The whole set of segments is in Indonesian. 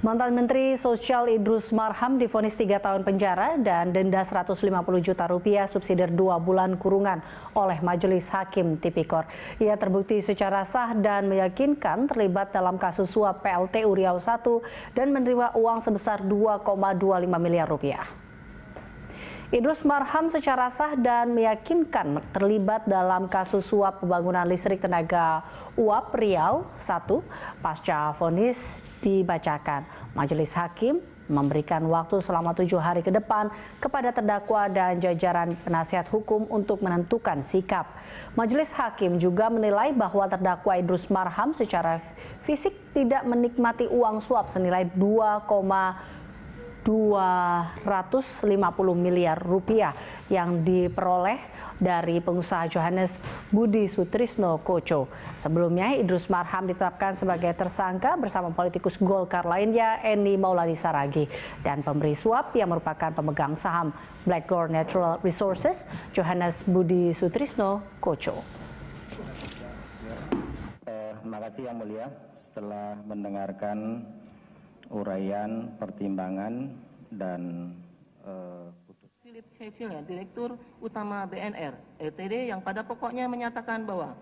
Mantan Menteri Sosial Idrus Marham difonis 3 tahun penjara dan denda 150 juta rupiah subsidi 2 bulan kurungan oleh Majelis Hakim Tipikor. Ia terbukti secara sah dan meyakinkan terlibat dalam kasus suap PLT Riau I dan menerima uang sebesar 2,25 miliar rupiah. Idrus Marham secara sah dan meyakinkan terlibat dalam kasus suap pembangunan listrik tenaga uap Riau 1 pasca vonis dibacakan. Majelis Hakim memberikan waktu selama tujuh hari ke depan kepada terdakwa dan jajaran penasihat hukum untuk menentukan sikap. Majelis Hakim juga menilai bahwa terdakwa Idrus Marham secara fisik tidak menikmati uang suap senilai 2, 250 miliar rupiah yang diperoleh dari pengusaha Johannes Budi Sutrisno Koco. Sebelumnya Idrus Marham ditetapkan sebagai tersangka bersama politikus Golkar lainnya Eni Maulani Saragi dan pemberi suap yang merupakan pemegang saham Black Gold Natural Resources Johannes Budi Sutrisno Koco. Eh, terima kasih yang mulia setelah mendengarkan uraian, pertimbangan, dan uh, Philip Cecil ya, Direktur Utama BNR LTD yang pada pokoknya menyatakan bahwa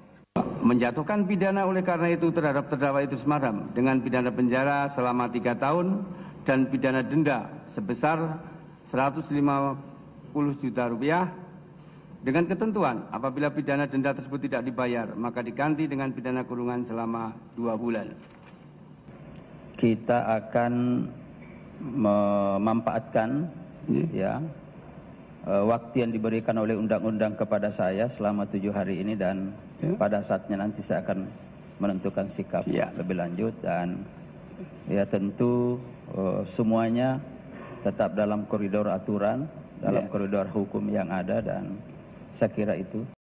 menjatuhkan pidana oleh karena itu terhadap terdakwa itu semaram dengan pidana penjara selama tiga tahun dan pidana denda sebesar 150 juta rupiah dengan ketentuan apabila pidana denda tersebut tidak dibayar maka diganti dengan pidana kurungan selama dua bulan kita akan memanfaatkan iya. ya e, waktu yang diberikan oleh undang-undang kepada saya selama tujuh hari ini dan yeah. pada saatnya nanti saya akan menentukan sikap yeah. lebih lanjut dan ya tentu uh, semuanya tetap dalam koridor aturan dalam yeah. koridor hukum yang ada dan saya kira itu